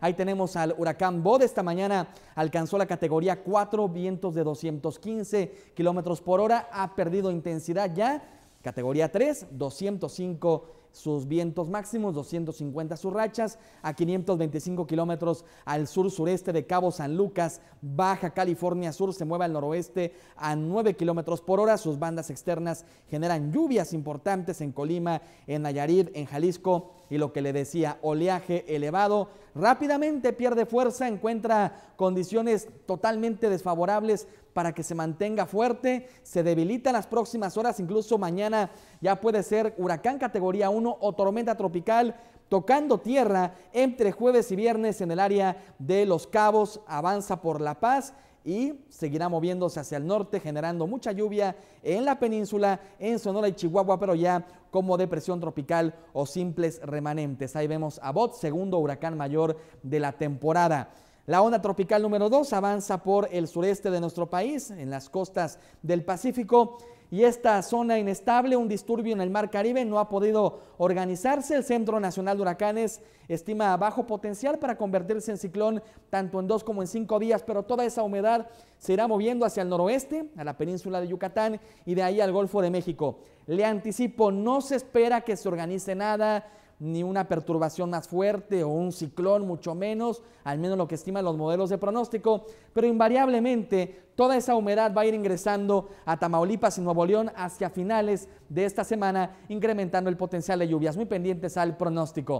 Ahí tenemos al huracán Bode, Esta mañana alcanzó la categoría 4, vientos de 215 kilómetros por hora. Ha perdido intensidad ya. Categoría 3, 205 sus vientos máximos, 250 sus rachas, a 525 kilómetros al sur-sureste de Cabo San Lucas, Baja California Sur se mueve al noroeste a 9 kilómetros por hora, sus bandas externas generan lluvias importantes en Colima, en Nayarit, en Jalisco y lo que le decía, oleaje elevado, rápidamente pierde fuerza, encuentra condiciones totalmente desfavorables para que se mantenga fuerte, se debilita en las próximas horas, incluso mañana ya puede ser huracán categoría 1 o tormenta tropical tocando tierra entre jueves y viernes en el área de Los Cabos, avanza por La Paz y seguirá moviéndose hacia el norte, generando mucha lluvia en la península, en Sonora y Chihuahua, pero ya como depresión tropical o simples remanentes. Ahí vemos a Bot, segundo huracán mayor de la temporada. La onda tropical número 2 avanza por el sureste de nuestro país, en las costas del Pacífico. Y esta zona inestable, un disturbio en el Mar Caribe, no ha podido organizarse. El Centro Nacional de Huracanes estima bajo potencial para convertirse en ciclón tanto en dos como en cinco días, pero toda esa humedad se irá moviendo hacia el noroeste, a la península de Yucatán y de ahí al Golfo de México. Le anticipo, no se espera que se organice nada, ni una perturbación más fuerte o un ciclón, mucho menos, al menos lo que estiman los modelos de pronóstico, pero invariablemente toda esa humedad va a ir ingresando a Tamaulipas y Nuevo León hacia finales de esta semana, incrementando el potencial de lluvias. Muy pendientes al pronóstico.